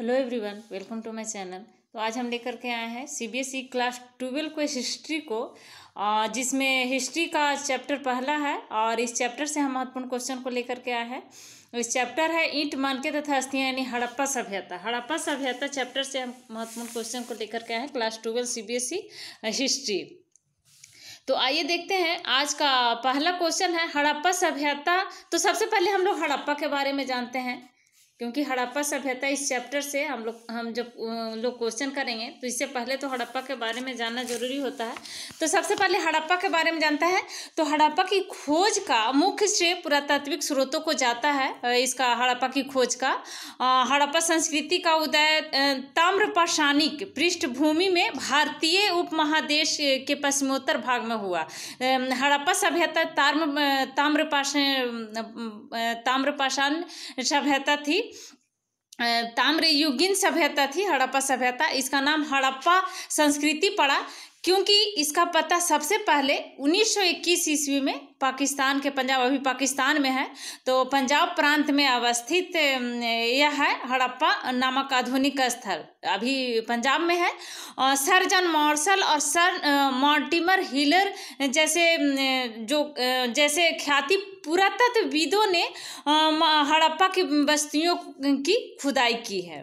hello everyone welcome to my channel तो आज हम लेकर के आए हैं सीबीएसई e क्लास ट्वेल्व को हिस्ट्री को जिसमें हिस्ट्री का चैप्टर पहला है और इस चैप्टर से हम महत्वपूर्ण क्वेश्चन को लेकर के आए हैं इस चैप्टर है ईंट मानके तथा अस्थियाँ यानी हड़प्पा सभ्यता हड़प्पा सभ्यता चैप्टर से हम महत्वपूर्ण क्वेश्चन को लेकर के आए हैं class twelve C e history तो आइए देखते हैं आज का पहला क्वेश्चन है हड़प्पा सभ्यता तो सबसे पहले हम लोग हड़प्पा के बारे में जानते हैं क्योंकि हड़प्पा सभ्यता इस चैप्टर से हम लोग हम जब लोग क्वेश्चन करेंगे तो इससे पहले तो हड़प्पा के बारे में जानना जरूरी होता है तो सबसे पहले हड़प्पा के बारे में जानता है तो हड़प्पा की खोज का मुख्य श्रेय पुरातात्विक स्रोतों को जाता है इसका हड़प्पा की खोज का हड़प्पा संस्कृति का उदय ताम्रपाषाणिक पृष्ठभूमि में भारतीय उपमहादेश के पश्चिमोत्तर भाग में हुआ हड़प्पा सभ्यता ताम्रपाषण ताम्रपाषाण सभ्यता थी ताम्र सभ्यता थी हड़प्पा सभ्यता इसका नाम हड़प्पा संस्कृति पड़ा क्योंकि इसका पता सबसे पहले 1921 ईस्वी में पाकिस्तान के पंजाब अभी पाकिस्तान में है तो पंजाब प्रांत में अवस्थित यह है हड़प्पा नामक आधुनिक स्थल अभी पंजाब में है और सर जन मॉर्सल और सर मॉन्टिमर हिलर जैसे जो जैसे ख्याति पुरातत्वविदों ने हड़प्पा की बस्तियों की खुदाई की है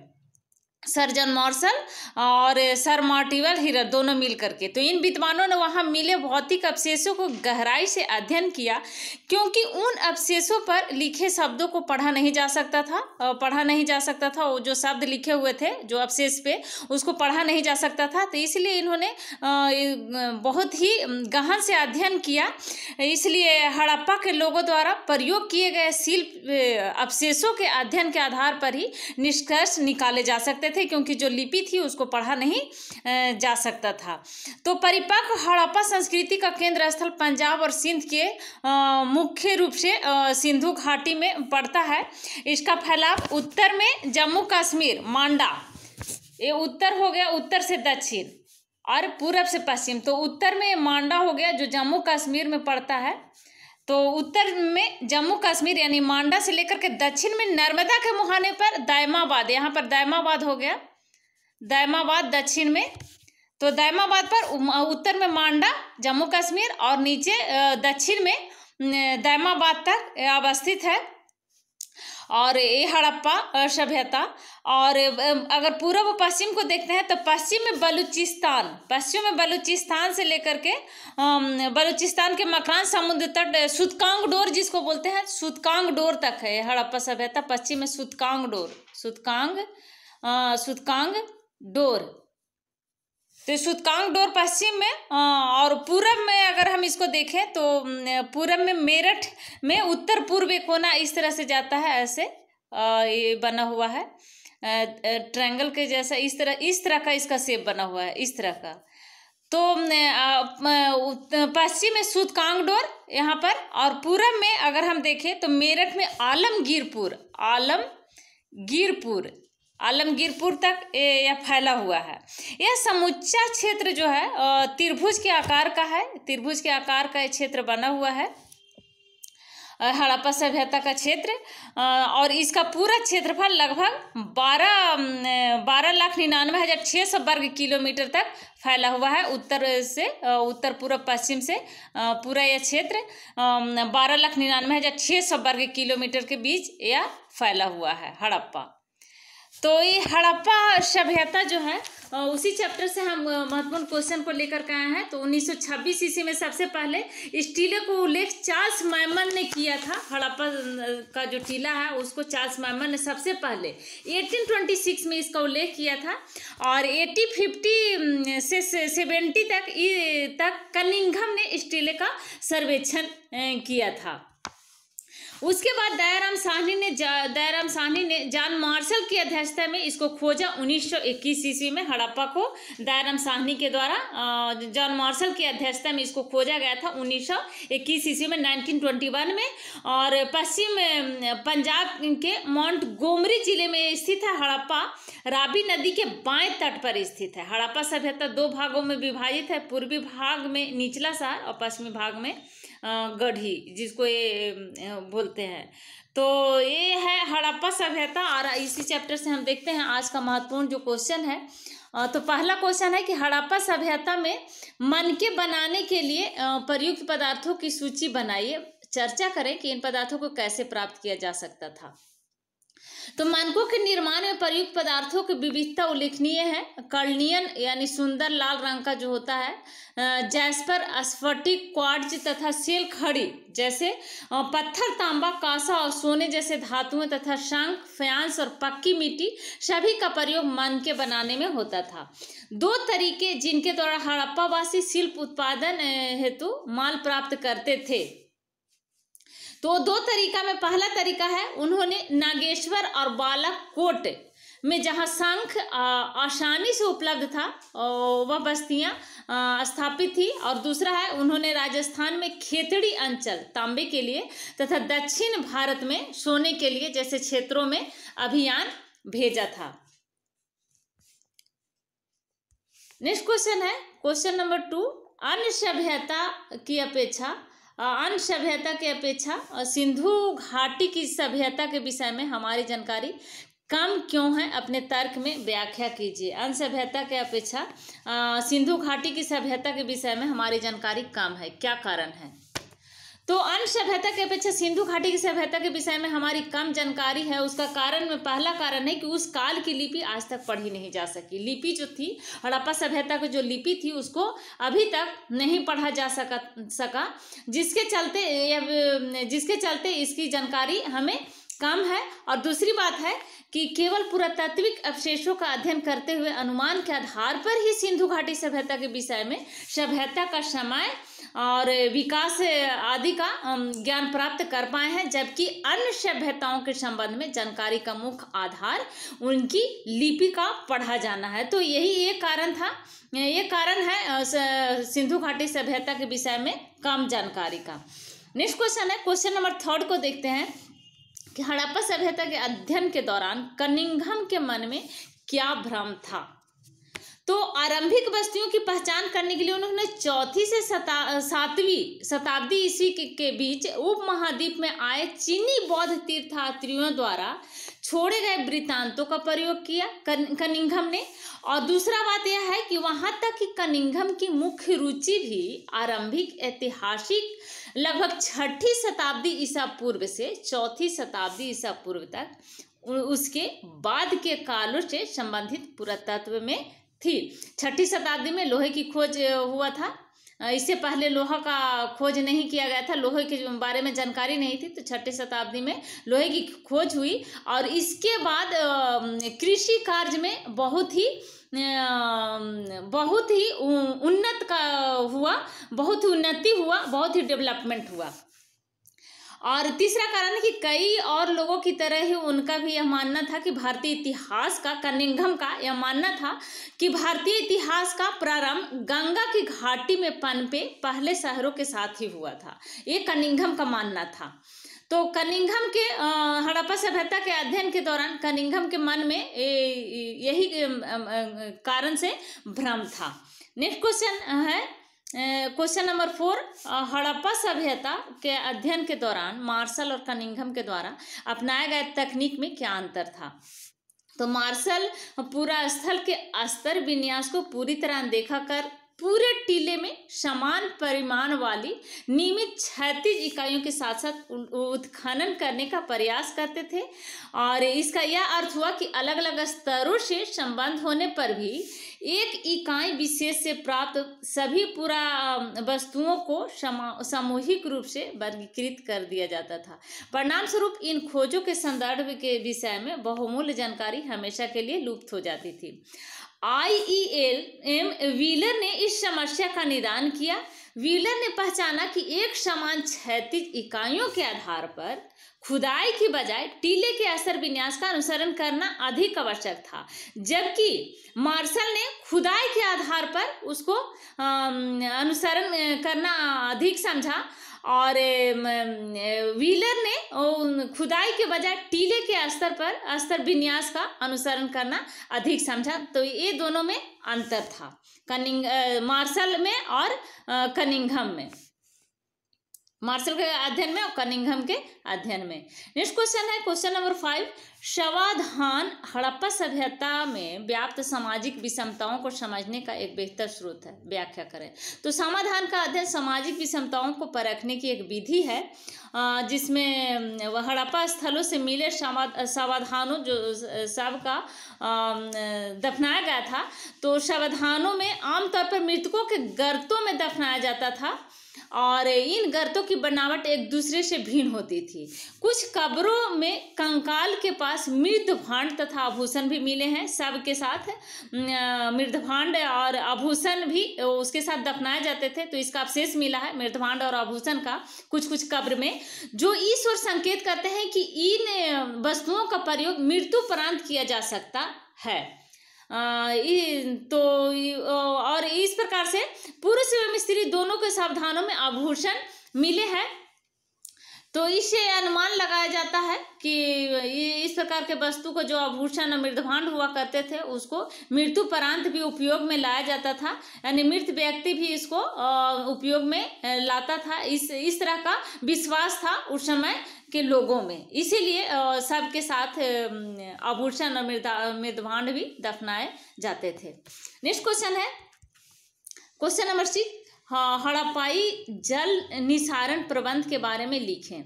सर्जन मॉर्सल और सर मार्टिवल हिरर दोनों मिल करके तो इन विद्वानों ने वहाँ मिले भौतिक अवशेषों को गहराई से अध्ययन किया क्योंकि उन अवशेषों पर लिखे शब्दों को पढ़ा नहीं जा सकता था पढ़ा नहीं जा सकता था वो जो शब्द लिखे हुए थे जो अवशेष पे उसको पढ़ा नहीं जा सकता था तो इसलिए इन्होंने बहुत ही गहन से अध्ययन किया इसलिए हड़प्पा के लोगों द्वारा प्रयोग किए गए शिल्प अवशेषों के अध्ययन के आधार पर ही निष्कर्ष निकाले जा सकते थे थे क्योंकि जो लिपि थी उसको पढ़ा नहीं जा सकता था तो परिपक्व हड़प्पा संस्कृति का केंद्र स्थल पंजाब और सिंध के मुख्य रूप से सिंधु घाटी में पड़ता है इसका फैलाव उत्तर में जम्मू कश्मीर मांडा ये उत्तर हो गया उत्तर से दक्षिण और पूरब से पश्चिम तो उत्तर में मांडा हो गया जो जम्मू कश्मीर में पड़ता है तो उत्तर में जम्मू कश्मीर यानी मांडा से लेकर के दक्षिण में नर्मदा के मुहाने पर दायमाबाद यहाँ पर दायमाबाद हो गया दायमाबाद दक्षिण में तो दायमाबाद पर उत्तर में मांडा जम्मू कश्मीर और नीचे दक्षिण में दायमाबाद तक अवस्थित है और ये हड़प्पा सभ्यता और अगर पूर्व व पश्चिम को देखते हैं तो पश्चिम में बलूचिस्तान पश्चिम में बलूचिस्तान से लेकर के बलूचिस्तान के मकान समुद्र तट सुतकांग डोर जिसको बोलते हैं सुतकांग डोर तक है हड़प्पा सभ्यता पश्चिम में सुतकांग डोर सुतकांग सुतकांग डोर तो सूतकांग डोर पश्चिम में और पूरब में अगर हम इसको देखें तो पूरब में मेरठ में उत्तर पूर्व एक कोना इस तरह से जाता है ऐसे ये बना हुआ है ट्रायंगल के जैसा इस तरह इस तरह का इसका सेप बना हुआ है इस तरह का तो पश्चिम में सूतकांग डोर यहाँ पर और पूरब में अगर हम देखें तो मेरठ में आलमगीरपुर आलम गिरपुर आलमगीरपुर तक यह फैला हुआ है यह समुच्चा क्षेत्र जो है त्रिभुज के आकार का है त्रिभुज के आकार का यह क्षेत्र बना हुआ है हड़प्पा सभ्यता का क्षेत्र और इसका पूरा क्षेत्रफल लगभग बारह बारह लाख निन्यानवे हज़ार छः सौ वर्ग किलोमीटर तक फैला हुआ है उत्तर से उत्तर पूर्व पश्चिम से पूरा यह क्षेत्र बारह लाख निन्यानवे हज़ार छः सौ वर्ग किलोमीटर के बीच यह फैला हुआ है हड़प्पा तो ये हड़प्पा सभ्यता जो है उसी चैप्टर से हम महत्वपूर्ण क्वेश्चन को लेकर के आए हैं तो 1926 ईस्वी में सबसे पहले इस टीले को उल्लेख चार्ल्स मैमन ने किया था हड़प्पा का जो टीला है उसको चार्ल्स मैमन ने सबसे पहले 1826 में इसका उल्लेख किया था और 1850 से सेवेंटी तक तक कनिंघम ने इस टीले का सर्वेक्षण किया था उसके बाद दयाराम साहनी ने दयाराम साहनी ने जान मार्शल की अध्यक्षता में इसको खोजा 1921 ईस्वी में हड़प्पा को दयाराम साहनी के द्वारा जॉन मार्शल की अध्यक्षता में इसको खोजा गया था 1921 ईस्वी में 1921 में और पश्चिम पंजाब के माउंट गोमरी जिले में स्थित है हड़प्पा राबी नदी के बाएं तट पर स्थित है हड़प्पा सभ्यता दो भागों में विभाजित है पूर्वी भाग में निचला शहर और पश्चिमी भाग में गढ़ी जिसको ये बोलते हैं तो ये है हड़प्पा सभ्यता और इसी चैप्टर से हम देखते हैं आज का महत्वपूर्ण जो क्वेश्चन है तो पहला क्वेश्चन है कि हड़प्पा सभ्यता में मन के बनाने के लिए प्रयुक्त पदार्थों की सूची बनाइए चर्चा करें कि इन पदार्थों को कैसे प्राप्त किया जा सकता था तो मानकों के निर्माण में प्रयुक्त पदार्थों की विविधता उल्लेखनीय है कर्णियन यानी सुंदर लाल रंग का जो होता है जैस्पर अस्फटिक क्वार्ज तथा सेल खड़ी जैसे पत्थर तांबा कांसा और सोने जैसे धातुएं तथा शंख फ्यांस और पक्की मिट्टी सभी का प्रयोग मन के बनाने में होता था दो तरीके जिनके द्वारा हड़प्पावासी शिल्प उत्पादन हेतु माल प्राप्त करते थे तो दो तरीका में पहला तरीका है उन्होंने नागेश्वर और कोट में जहाँ शंख आसानी से उपलब्ध था वह बस्तियाँ स्थापित थी और दूसरा है उन्होंने राजस्थान में खेतड़ी अंचल तांबे के लिए तथा दक्षिण भारत में सोने के लिए जैसे क्षेत्रों में अभियान भेजा था नेक्स्ट क्वेश्चन है क्वेश्चन नंबर टू अन्य सभ्यता की अपेक्षा अन्य सभ्यता के अपेक्षा सिंधु घाटी की सभ्यता के विषय में हमारी जानकारी कम क्यों है अपने तर्क में व्याख्या कीजिए अन्य सभ्यता के अपेक्षा सिंधु घाटी की सभ्यता के विषय में हमारी जानकारी कम है क्या कारण है तो अन्य सभ्यता के अपेक्षा सिंधु घाटी की सभ्यता के विषय में हमारी कम जानकारी है उसका कारण में पहला कारण है कि उस काल की लिपि आज तक पढ़ी नहीं जा सकी लिपि जो थी हड़प्पा सभ्यता की जो लिपि थी उसको अभी तक नहीं पढ़ा जा सका सका जिसके चलते जिसके चलते इसकी जानकारी हमें कम है और दूसरी बात है कि केवल पुरातात्विक अवशेषों का अध्ययन करते हुए अनुमान के आधार पर ही सिंधु घाटी सभ्यता के विषय में सभ्यता का समय और विकास आदि का ज्ञान प्राप्त कर पाए हैं जबकि अन्य सभ्यताओं के संबंध में जानकारी का मुख्य आधार उनकी लिपि का पढ़ा जाना है तो यही एक कारण था ये कारण है सिंधु घाटी सभ्यता के विषय में कम जानकारी का नेक्स्ट क्वेश्चन है क्वेश्चन नंबर थर्ड को देखते हैं कि हड़प्पा सभ्यता के अध्ययन के दौरान कनिंघम के मन में क्या भ्रम था तो आरंभिक बस्तियों की पहचान करने के लिए उन्होंने चौथी से सातवीं शताब्दी ईस्वी के, के बीच उप महाद्वीप में आए चीनी बौद्ध तीर्थात्रियों द्वारा छोड़े गए वृत्तांतों का प्रयोग किया कनिंघम ने और दूसरा बात यह है कि वहाँ तक कि कनिंघम की मुख्य रुचि भी आरंभिक ऐतिहासिक लगभग छठी शताब्दी ईसा पूर्व से चौथी शताब्दी ईसा पूर्व तक उसके बाद के कालों से संबंधित पुरातत्व में थी छठी शताब्दी में लोहे की खोज हुआ था इससे पहले लोहा का खोज नहीं किया गया था लोहे के बारे में जानकारी नहीं थी तो छठी शताब्दी में लोहे की खोज हुई और इसके बाद कृषि कार्य में बहुत ही बहुत ही उन्नत का हुआ बहुत ही उन्नति हुआ बहुत ही डेवलपमेंट हुआ और तीसरा कारण कि कई और लोगों की तरह ही उनका भी यह मानना था कि भारतीय इतिहास का कनिंघम का यह मानना था कि भारतीय इतिहास का प्रारंभ गंगा की घाटी में पनपे पहले शहरों के साथ ही हुआ था ये कनिंघम का मानना था तो कनिंघम के हड़प्पा सभ्यता के अध्ययन के दौरान कनिंघम के मन में यही कारण से भ्रम था नेक्स्ट क्वेश्चन है क्वेश्चन नंबर फोर हड़प्पा सभ्यता के अध्ययन के दौरान मार्शल और कनिंघम के द्वारा अपनाया गया तकनीक में क्या अंतर था तो मार्शल पूरा स्थल के अस्तर विन्यास को पूरी तरह देखा कर पूरे टीले में समान परिमाण वाली नियमित छत्तीस इकाइयों के साथ साथ उत्खनन करने का प्रयास करते थे और इसका यह अर्थ हुआ कि अलग अलग स्तरों से संबंध होने पर भी एक इकाई विशेष से प्राप्त सभी पूरा वस्तुओं को सामूहिक रूप से वर्गीकृत कर दिया जाता था परिणाम स्वरूप इन खोजों के संदर्भ के विषय में बहुमूल्य जानकारी हमेशा के लिए लुप्त हो जाती थी I E L M Wheeler ने इस समस्या का निदान किया व्हीलर ने पहचाना कि एक समान क्षैतिज इकाइयों के आधार पर खुदाई की बजाय टीले के असर विन्यास का अनुसरण करना अधिक आवश्यक था जबकि मार्शल ने खुदाई के आधार पर उसको अनुसरण करना अधिक समझा और व्हीलर ने खुदाई के बजाय टीले के स्तर पर स्तर विन्यास का अनुसरण करना अधिक समझा तो ये दोनों में अंतर था कनिंग मार्शल में और कनिंगम में मार्शल के अध्ययन में और कनिंगम के अध्ययन में नेक्स्ट क्वेश्चन है क्वेश्चन नंबर फाइव शवाधान हड़प्पा सभ्यता में व्याप्त सामाजिक विषमताओं को समझने का एक बेहतर स्रोत है व्याख्या करें तो समाधान का अध्ययन सामाजिक विषमताओं को परखने की एक विधि है जिसमें हड़प्पा स्थलों से मिले सावधानों जो शव का दफनाया गया था तो सावधानों में आमतौर पर मृतकों के गर्तों में दफनाया जाता था और इन गर्तों की बनावट एक दूसरे से भिन्न होती थी कुछ कब्रों में कंकाल के पास पास मृद भांड तथा आभूषण भी मिले हैं सब के साथ मृद भांड और आभूषण भी उसके साथ दफनाए जाते थे तो इसका अवशेष मिला है मृद भांड और आभूषण का कुछ कुछ कब्र में जो ईश्वर संकेत करते हैं कि इन वस्तुओं का प्रयोग मृत्यु प्रांत किया जा सकता है तो और इस प्रकार से पुरुष एवं स्त्री दोनों के सावधानों में आभूषण मिले हैं तो इससे अनुमान लगाया जाता है कि इस प्रकार के वस्तु को जो आभूषण मृदभांड हुआ करते थे उसको मृत्यु परांत भी उपयोग में लाया जाता था यानी मृत व्यक्ति भी इसको उपयोग में लाता था इस इस तरह का विश्वास था उस समय के लोगों में इसीलिए सबके साथ आभूषण मृदभांड भी दफनाए जाते थे नेक्स्ट क्वेश्चन है क्वेश्चन नंबर सिक्स हाँ, हड़प्पाई जल निसारण प्रबंध के बारे में लिखें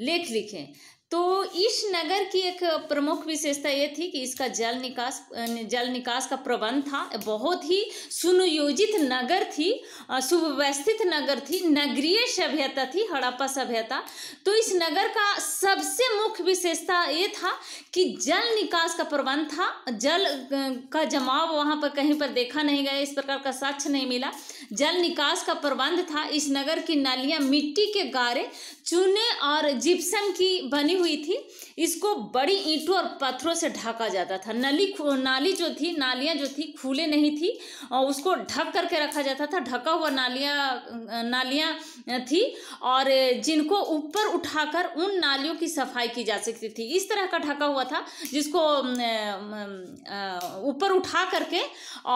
लेख लिखें तो इस नगर की एक प्रमुख विशेषता ये थी कि इसका जल निकास जल निकास का प्रबंध था बहुत ही सुनियोजित नगर थी सुव्यवस्थित नगर थी नगरीय सभ्यता थी हड़प्पा सभ्यता तो इस नगर का सबसे मुख्य विशेषता ये था कि जल निकास का प्रबंध था जल का जमाव वहाँ पर कहीं पर देखा नहीं गया इस प्रकार का साक्ष्य नहीं मिला जल निकास का प्रबंध था इस नगर की नालियाँ मिट्टी के गारे चूने और जिप्सम की बनी हुई थी इसको बड़ी ईंटों और पत्थरों से ढका जाता था नली नाली जो थी नालियाँ जो थी खुले नहीं थी और उसको ढक करके रखा जाता था ढका हुआ नालियाँ नालियाँ थी और जिनको ऊपर उठाकर उन नालियों की सफाई की जा सकती थी इस तरह का ढका हुआ था जिसको ऊपर उठा करके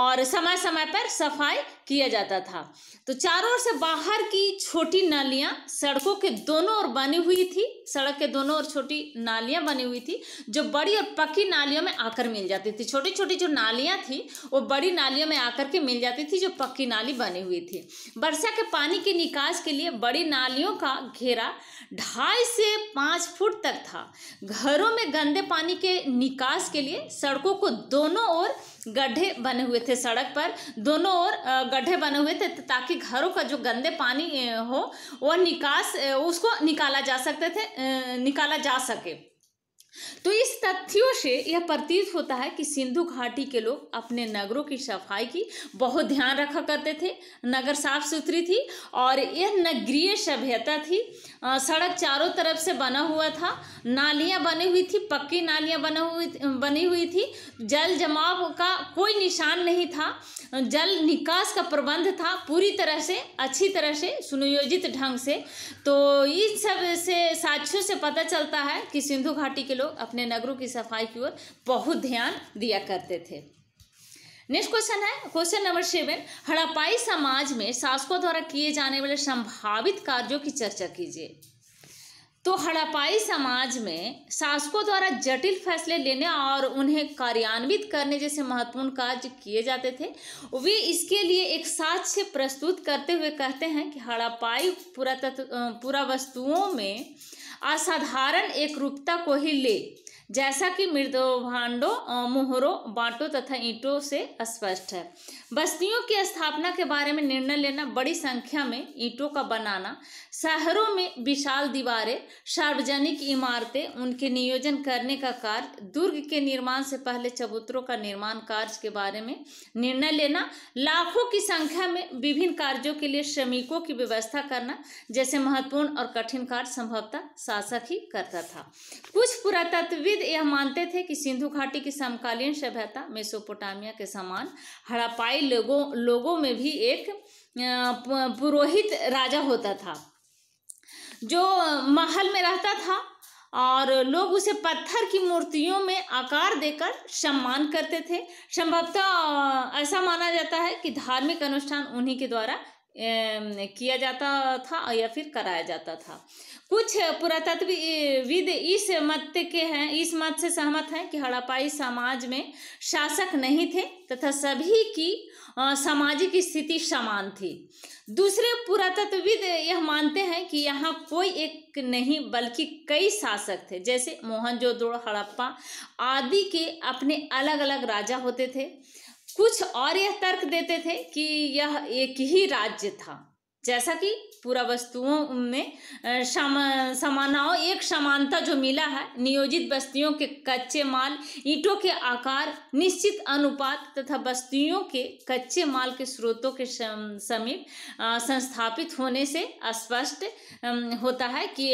और समय समय पर सफाई किया जाता था तो चारों ओर से बाहर की छोटी नालियां सड़कों के दोनों ओर बनी हुई थी सड़क के दोनों ओर छोटी नालियां बनी हुई थी जो बड़ी और पक्की नालियों में आकर मिल जाती थी छोटी छोटी जो नालियां थी वो बड़ी नालियों में आकर के मिल जाती थी जो पक्की नाली बनी हुई थी वर्षा के पानी के निकास के लिए बड़ी नालियों का घेरा ढाई से पाँच फुट तक था घरों में गंदे पानी के निकास के लिए सड़कों को दोनों ओर गड्ढे बने हुए थे सड़क पर दोनों ओर गड्ढे बने हुए थे ताकि घरों का जो गंदे पानी हो वह निकास उसको निकाला जा सकते थे निकाला जा सके तो इस तथ्यों से यह प्रतीत होता है कि सिंधु घाटी के लोग अपने नगरों की सफाई की बहुत ध्यान रखा करते थे नगर साफ सुथरी थी और यह नगरीय सभ्यता थी सड़क चारों तरफ से बना हुआ था नालियां बनी हुई थी पक्की नालियां बना हुई बनी हुई थी जल जमाव का कोई निशान नहीं था जल निकास का प्रबंध था पूरी तरह से अच्छी तरह से सुनियोजित ढंग से तो इन सब से साक्ष्यों से पता चलता है कि सिंधु घाटी के लोग अपने नगरों की सफाई की ओर बहुत ध्यान दिया करते थे नेक्स्ट क्वेश्चन है क्वेश्चन नंबर सेवन हड़प्पाई समाज में शासकों द्वारा किए जाने वाले संभावित कार्यों की चर्चा कीजिए तो हड़प्पाई समाज में शासकों द्वारा जटिल फैसले लेने और उन्हें कार्यान्वित करने जैसे महत्वपूर्ण कार्य किए जाते थे वे इसके लिए एक साक्ष्य प्रस्तुत करते हुए कहते हैं कि हड़प्पाई पुरातत्व पुरा वस्तुओं में असाधारण एक रूपता को ही ले जैसा कि मृदो भांडो मोहरों बांटों तथा ईंटों से स्पष्ट है बस्तियों की स्थापना के बारे में निर्णय लेना बड़ी संख्या में ईंटों का बनाना शहरों में विशाल दीवारें सार्वजनिक इमारतें उनके नियोजन करने का कार्य दुर्ग के निर्माण से पहले चबूतरों का निर्माण कार्य के बारे में निर्णय लेना लाखों की संख्या में विभिन्न कार्यों के लिए श्रमिकों की व्यवस्था करना जैसे महत्वपूर्ण और कठिन कार्य संभवतः शासक ही करता था कुछ पुरातत्व सिद्ध यह मानते थे कि सिंधु घाटी की समकालीन सभ्यता मेसोपोटामिया के समान हड़ापाई लोगों लोगों में भी एक पुरोहित राजा होता था जो महल में रहता था और लोग उसे पत्थर की मूर्तियों में आकार देकर सम्मान करते थे संभवतः ऐसा माना जाता है कि धार्मिक अनुष्ठान उन्हीं के द्वारा किया जाता था या फिर कराया जाता था कुछ पुरातत्वविद इस मत के हैं इस मत से सहमत हैं कि हड़प्पाई समाज में शासक नहीं थे तथा सभी की सामाजिक स्थिति समान थी दूसरे पुरातत्वविद यह मानते हैं कि यहाँ कोई एक नहीं बल्कि कई शासक थे जैसे मोहनजोदड़ो हड़प्पा आदि के अपने अलग अलग राजा होते थे कुछ और यह तर्क देते थे कि यह एक ही राज्य था जैसा कि पूरा वस्तुओं में समानाओं एक समानता जो मिला है नियोजित बस्तियों के कच्चे माल ईंटों के आकार निश्चित अनुपात तथा बस्तियों के कच्चे माल के स्रोतों के समीप संस्थापित होने से स्पष्ट होता है कि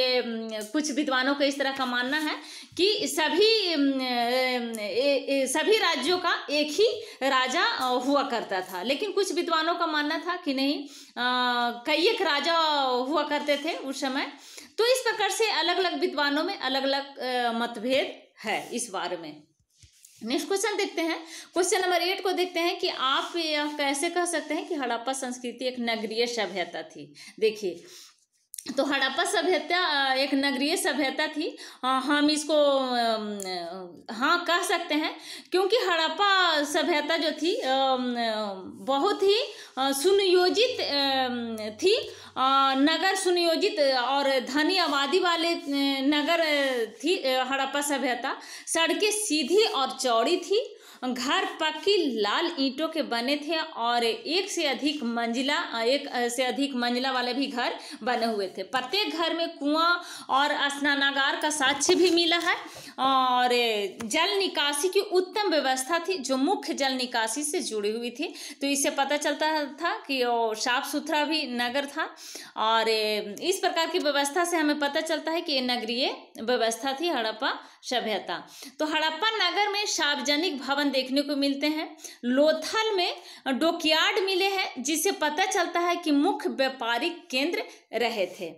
कुछ विद्वानों का इस तरह का मानना है कि सभी सभी राज्यों का एक ही राजा हुआ करता था लेकिन कुछ विद्वानों का मानना था कि नहीं कई एक राजा हुआ करते थे उस समय तो इस प्रकार से अलग अलग विद्वानों में अलग अलग मतभेद है इस बारे में नेक्स्ट क्वेश्चन देखते हैं क्वेश्चन नंबर एट को देखते हैं कि आप यह कैसे कह सकते हैं कि हड़प्पा संस्कृति एक नगरीय सभ्यता थी देखिए तो हड़प्पा सभ्यता एक नगरीय सभ्यता थी हम इसको हाँ कह सकते हैं क्योंकि हड़प्पा सभ्यता जो थी बहुत ही सुनियोजित थी नगर सुनियोजित और धनी आबादी वाले नगर थी हड़प्पा सभ्यता सड़कें सीधी और चौड़ी थी घर पक्की लाल ईंटों के बने थे और एक से अधिक मंजिला एक से अधिक मंजिला वाले भी घर बने हुए थे प्रत्येक घर में कुआं और स्नानागार का साक्ष्य भी मिला है और जल निकासी की उत्तम व्यवस्था थी जो मुख्य जल निकासी से जुड़ी हुई थी तो इससे पता चलता था कि वो साफ सुथरा भी नगर था और इस प्रकार की व्यवस्था से हमें पता चलता है कि ये नगरीय व्यवस्था थी हड़प्पा सभ्यता तो हड़प्पा नगर में सार्वजनिक भवन देखने को मिलते हैं लोथल में डोकयार्ड मिले हैं जिसे पता चलता है कि मुख्य व्यापारिक केंद्र रहे थे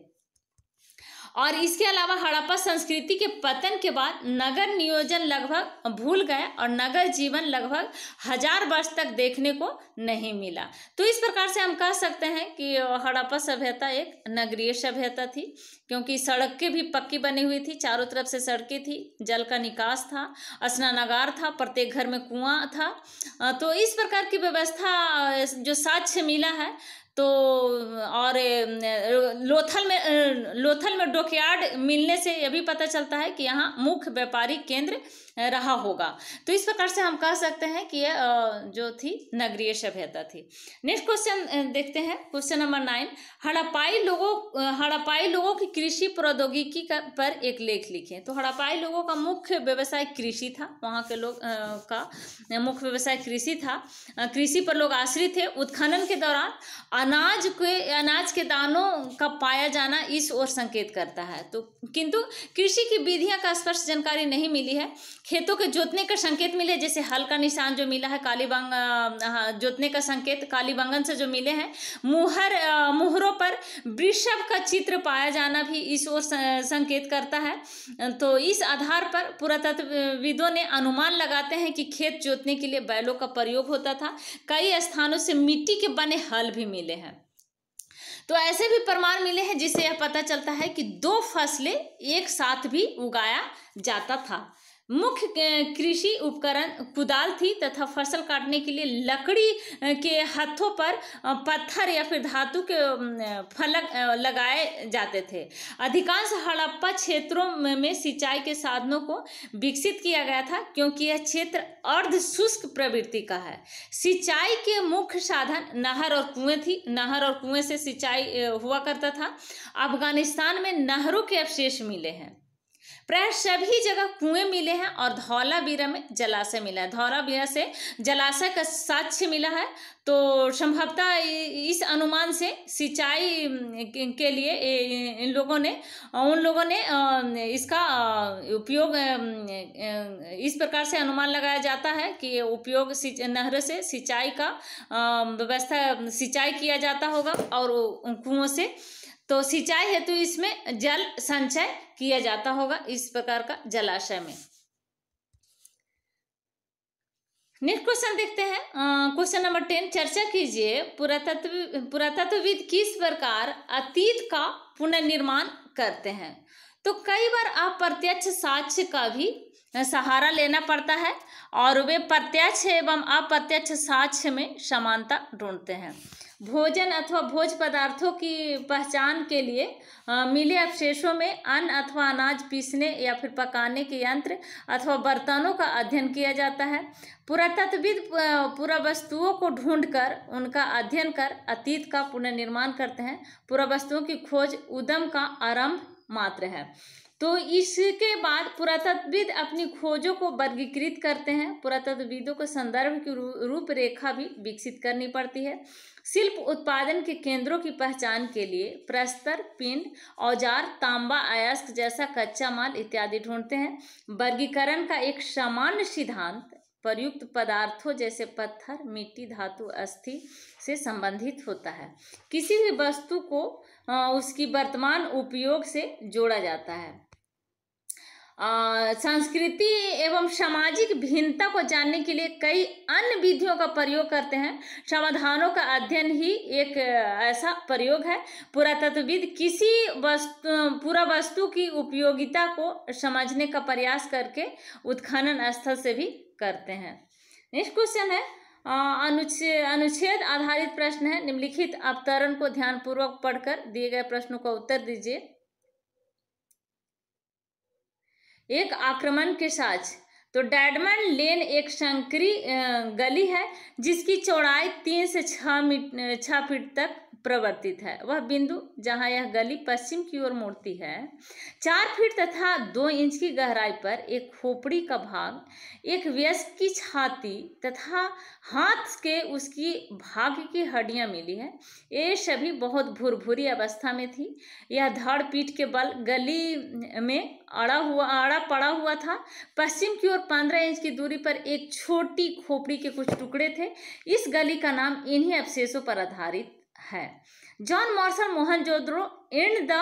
और इसके अलावा हड़प्पा संस्कृति के पतन के बाद नगर नियोजन लगभग भूल गए और नगर जीवन लगभग हजार वर्ष तक देखने को नहीं मिला तो इस प्रकार से हम कह सकते हैं कि हड़प्पा सभ्यता एक नगरीय सभ्यता थी क्योंकि सड़कें भी पक्की बनी हुई थी चारों तरफ से सड़कें थी जल का निकास था स्नानागार था प्रत्येक घर में कुआं था तो इस प्रकार की व्यवस्था जो साक्ष्य मिला है तो और लोथल में लोथल में डोकयार्ड मिलने से यह भी पता चलता है कि यहाँ मुख्य व्यापारिक केंद्र रहा होगा तो इस प्रकार से हम कह सकते हैं कि यह जो थी नगरीय सभ्यता थी नेक्स्ट क्वेश्चन देखते हैं क्वेश्चन नंबर नाइन हड़पाई लोगों हड़पाई लोगों की कृषि प्रौद्योगिकी का पर एक लेख लिखें तो हड़पाई लोगों का मुख्य व्यवसाय कृषि था वहाँ के लोग का मुख्य व्यवसाय कृषि था कृषि पर लोग आश्रित थे उत्खनन के दौरान अनाज के अनाज के दानों का पाया जाना इस ओर संकेत करता है तो किंतु कृषि की विधियां का स्पष्ट जानकारी नहीं मिली है खेतों के जोतने का संकेत मिले जैसे हल का निशान जो मिला है कालीबांग हाँ, जोतने का संकेत कालीबंगन से जो मिले हैं मुहर मुहरों पर वृषभ का चित्र पाया जाना भी इस ओर संकेत करता है तो इस आधार पर पुरातत्वविदों ने अनुमान लगाते हैं कि खेत जोतने के लिए बैलों का प्रयोग होता था कई स्थानों से मिट्टी के बने हल भी मिले हैं तो ऐसे भी प्रमाण मिले हैं जिससे यह पता चलता है कि दो फसलें एक साथ भी उगाया जाता था मुख्य कृषि उपकरण कुदाल थी तथा फसल काटने के लिए लकड़ी के हथों पर पत्थर या फिर धातु के फलक लगाए जाते थे अधिकांश हड़प्पा क्षेत्रों में सिंचाई के साधनों को विकसित किया गया था क्योंकि यह क्षेत्र अर्ध शुष्क प्रवृत्ति का है सिंचाई के मुख्य साधन नहर और कुएं थी नहर और कुएं से सिंचाई हुआ करता था अफगानिस्तान में नहरों के अवशेष मिले हैं प्राय सभी जगह कुएं मिले हैं और बीरा में जलाशय मिला है बीरा से जलाशय का साक्ष्य मिला है तो संभवतः इस अनुमान से सिंचाई के लिए इन लोगों ने उन लोगों ने इसका उपयोग इस प्रकार से अनुमान लगाया जाता है कि उपयोग नहर से सिंचाई का व्यवस्था सिंचाई किया जाता होगा और कुओं से तो सिंचाई हेतु इसमें जल संचय किया जाता होगा इस प्रकार का जलाशय में नेक्स्ट क्वेश्चन देखते हैं क्वेश्चन नंबर टेन चर्चा कीजिए पुरातत्व पुरातत्वविद किस प्रकार अतीत का पुनर्निर्माण करते हैं तो कई बार अप्रत्यक्ष साक्ष्य का भी सहारा लेना पड़ता है और वे प्रत्यक्ष एवं अप्रत्यक्ष साक्ष्य में समानता ढूंढते हैं भोजन अथवा भोज पदार्थों की पहचान के लिए आ, मिले अवशेषों में अन्न अथवा अनाज पीसने या फिर पकाने के यंत्र अथवा बर्तनों का अध्ययन किया जाता है पुरातत्वविद पूरा वस्तुओं को ढूंढकर उनका अध्ययन कर अतीत का पुनर्निर्माण करते हैं पूरा वस्तुओं की खोज उदम का आरंभ मात्र है तो इसके बाद पुरातत्वविद अपनी खोजों को वर्गीकृत करते हैं पुरातत्वविदों को संदर्भ की रूपरेखा भी विकसित करनी पड़ती है शिल्प उत्पादन के केंद्रों की पहचान के लिए प्रस्तर पिंड औजार तांबा अयस्क जैसा कच्चा माल इत्यादि ढूंढते हैं वर्गीकरण का एक सामान्य सिद्धांत प्रयुक्त पदार्थों जैसे पत्थर मिट्टी धातु अस्थि से संबंधित होता है किसी भी वस्तु को उसकी वर्तमान उपयोग से जोड़ा जाता है संस्कृति एवं सामाजिक भिन्नता को जानने के लिए कई अन्य विधियों का प्रयोग करते हैं समाधानों का अध्ययन ही एक ऐसा प्रयोग है पुरातत्वविद किसी वस्तु पूरा वस्तु की उपयोगिता को समझने का प्रयास करके उत्खनन स्थल से भी करते हैं नेक्स्ट क्वेश्चन है अनुच्छेद अनुच्छेद आधारित प्रश्न है निम्नलिखित अवतरण को ध्यानपूर्वक पढ़कर दिए गए प्रश्नों का उत्तर दीजिए एक आक्रमण के साथ तो डैडमन लेन एक संक्रिय गली है जिसकी चौड़ाई तीन से छः मीट छः फीट तक प्रवर्तित है वह बिंदु जहां यह गली पश्चिम की ओर मुड़ती है चार फीट तथा दो इंच की गहराई पर एक खोपड़ी का भाग एक व्यस्क की छाती तथा हाथ के उसकी भाग की हड्डियां मिली है ये सभी बहुत भुरभुरी अवस्था में थी यह धड़ पीट के बल गली में अड़ा हुआ आड़ा पड़ा हुआ था पश्चिम की ओर पंद्रह इंच की दूरी पर एक छोटी खोपड़ी के कुछ टुकड़े थे इस गली का नाम इन्हीं अवशेषों पर आधारित है जॉन मॉर्सल जोद्रो एंड द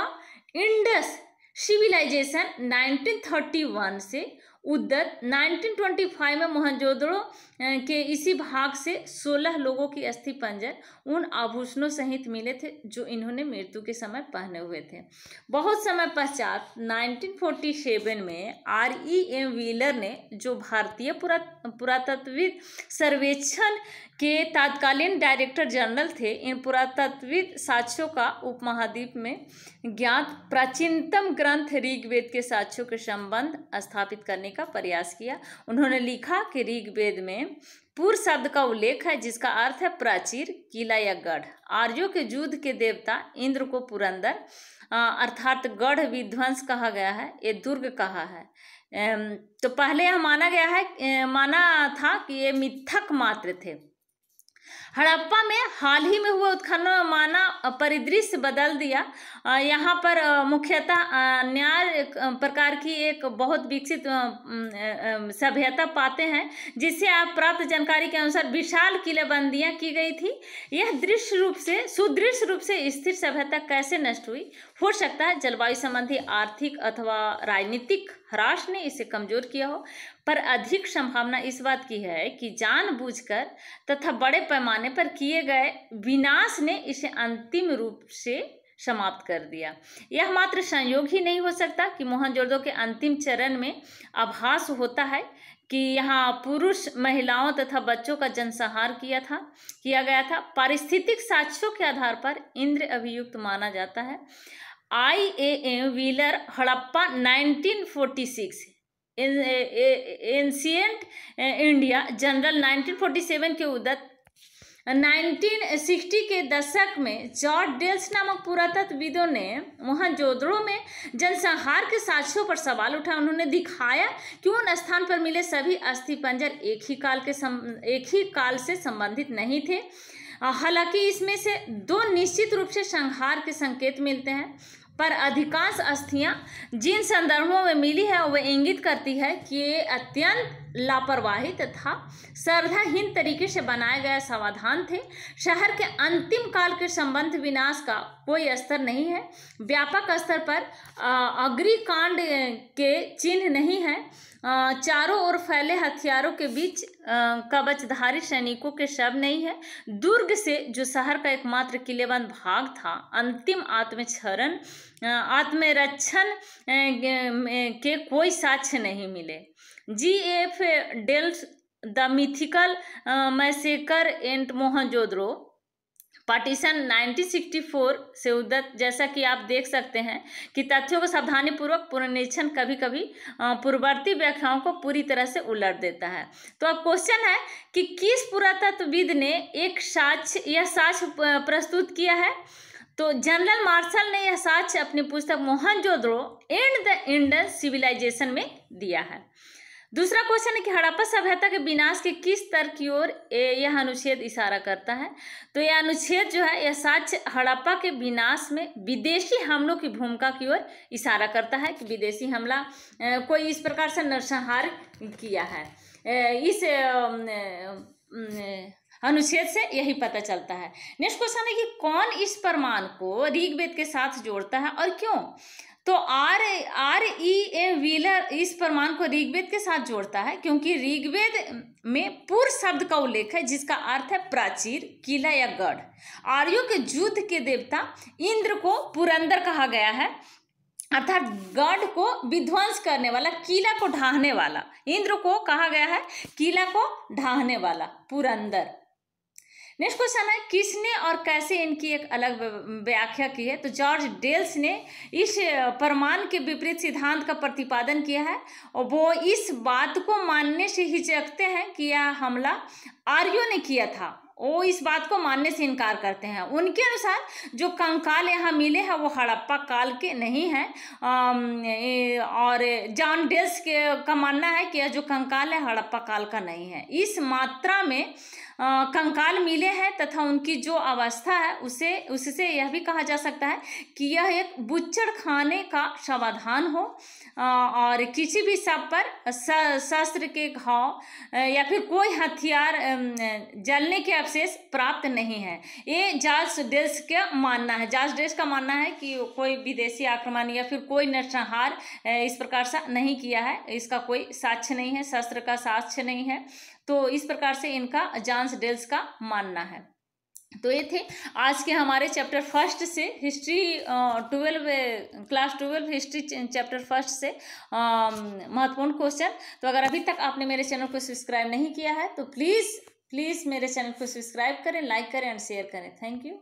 इंडस सिविलाइजेशन 1931 से उद्दत 1925 में मोहनजोदड़ो के इसी भाग से 16 लोगों की अस्थि पंजर उन आभूषणों सहित मिले थे जो इन्होंने मृत्यु के समय पहने हुए थे बहुत समय पश्चात 1947 में आर ई एम व्हीलर ने जो भारतीय पुरा पुरातत्विक सर्वेक्षण के तात्कालीन डायरेक्टर जनरल थे इन पुरातत्विक साक्ष्यों का उपमहाद्वीप में ज्ञात प्राचीनतम ग्रंथ ऋग्वेद के साक्ष्यों के संबंध स्थापित करने का प्रयास किया उन्होंने लिखा कि ऋग्वेद में पूर्व शब्द का उल्लेख है जिसका अर्थ है प्राचीर किला या गढ़ आर्यों के युद्ध के देवता इंद्र को पुरंदर अर्थात गढ़ विध्वंस कहा गया है ये दुर्ग कहा है तो पहले यह माना गया है माना था कि ये मिथक मात्र थे हड़प्पा में हाल ही में हुए उत्खनन माना परिदृश्य बदल दिया यहाँ पर मुख्यतः न्याय प्रकार की एक बहुत विकसित सभ्यता पाते हैं जिससे आप प्राप्त जानकारी के अनुसार विशाल किलेबंदियाँ की गई थी यह दृश्य रूप से सुदृश्य रूप से स्थिर सभ्यता कैसे नष्ट हुई हो सकता है जलवायु संबंधी आर्थिक अथवा राजनीतिक ह्रास ने इसे कमजोर किया हो पर अधिक संभावना इस बात की है कि जानबूझकर तथा बड़े पैमाने पर किए गए विनाश ने इसे अंतिम रूप से समाप्त कर दिया यह मात्र संयोग ही नहीं हो सकता कि मोहनजोदड़ो के अंतिम चरण में आभास होता है कि यहाँ पुरुष महिलाओं तथा बच्चों का जनसंहार किया था किया गया था पारिस्थितिक साक्ष्यों के आधार पर इंद्र अभियुक्त माना जाता है I A M Wheeler Harappa 1946 ancient India journal 1947 के उदत 1960 के दशक में जॉर्ज डेल्स नामक पुरातत्वविदों ने जोधड़ों में जनसंहार के साक्ष्यों पर सवाल उठाए उन्होंने दिखाया कि उन स्थान पर मिले सभी अस्थि पंजर एक ही काल के सम, एक ही काल से संबंधित नहीं थे हालांकि इसमें से दो निश्चित रूप से संहार के संकेत मिलते हैं पर अधिकांश अस्थियां जिन संदर्भों में मिली है वे इंगित करती है कि ये अत्यंत लापरवाही तथा श्रद्धाहीन तरीके से बनाए गए समाधान थे शहर के अंतिम काल के संबंध विनाश का कोई स्तर नहीं है व्यापक स्तर पर अग्रिकांड के चिन्ह नहीं है चारों ओर फैले हथियारों के बीच कवचधारी सैनिकों के शव नहीं है दुर्ग से जो शहर का एकमात्र किलेबंद भाग था अंतिम आत्मक्षरण आत्मरक्षण के कोई साक्ष्य नहीं मिले G F Dales the mythical massacre and Mohenjodaro partition 1964 से उदत जैसा कि आप देख सकते हैं कि तथ्यों को सावधानीपूर्वक पुनरीक्षण कभी कभी पूर्ववर्ती व्याख्याओं को पूरी तरह से उलट देता है तो अब क्वेश्चन है कि किस पुरातत्वविद ने एक साक्ष यह साक्ष प्रस्तुत किया है तो जनरल मार्शल ने यह साक्ष्य अपनी पुस्तक Mohenjodaro and the Indian civilization में दिया है दूसरा क्वेश्चन है कि हड़प्पा सभ्यता के विनाश के किस तर की ओर यह अनुच्छेद इशारा करता है तो यह अनुच्छेद जो है यह साक्ष्य हड़प्पा के विनाश में विदेशी हमलों की भूमिका की ओर इशारा करता है कि विदेशी हमला कोई इस प्रकार से नरसंहार किया है इस अनुच्छेद से यही पता चलता है नेक्स्ट क्वेश्चन है कि कौन इस प्रमाण को ऋग्वेद के साथ जोड़ता है और क्यों तो R R E A Wheeler इस प्रमाण को ऋग्वेद के साथ जोड़ता है क्योंकि ऋग्वेद में पूर्व शब्द का उल्लेख है जिसका अर्थ है प्राचीर किला या गढ़ आर्यो के युद्ध के देवता इंद्र को पुरंदर कहा गया है अर्थात गढ़ को विध्वंस करने वाला किला को ढाहने वाला इंद्र को कहा गया है किला को ढाहने वाला पुरंदर नेक्स्ट क्वेश्चन है किसने और कैसे इनकी एक अलग व्याख्या की है तो जॉर्ज डेल्स ने इस परमाण के विपरीत सिद्धांत का प्रतिपादन किया है और वो इस बात को मानने से हिचकते हैं कि यह हमला आर्यो ने किया था वो इस बात को मानने से इनकार करते हैं उनके अनुसार जो कंकाल यहाँ मिले हैं वो हड़प्पा काल के नहीं हैं और जॉन डेल्स के का मानना है कि यह जो कंकाल है हड़प्पा काल का नहीं है इस मात्रा में कंकाल मिले हैं तथा उनकी जो अवस्था है उसे उससे यह भी कहा जा सकता है कि यह एक बुच्चड़ खाने का समाधान हो और किसी भी सब पर शस्त्र के घाव या फिर कोई हथियार जलने के अवशेष प्राप्त नहीं है ये जार्ज देश का मानना है जार्ज देश का मानना है कि कोई विदेशी आक्रमण या फिर कोई नरसंहार इस प्रकार से नहीं किया है इसका कोई साक्ष्य नहीं है शस्त्र का साक्ष्य नहीं है तो इस प्रकार से इनका जान्स डेल्स का मानना है तो ये थे आज के हमारे चैप्टर फर्स्ट से history twelve class twelve history chapter first से महत्वपूर्ण क्वेश्चन तो अगर अभी तक आपने मेरे चैनल को सब्सक्राइब नहीं किया है तो प्लीज़ प्लीज़ मेरे चैनल को सब्सक्राइब करें लाइक करें एंड शेयर करें थैंक यू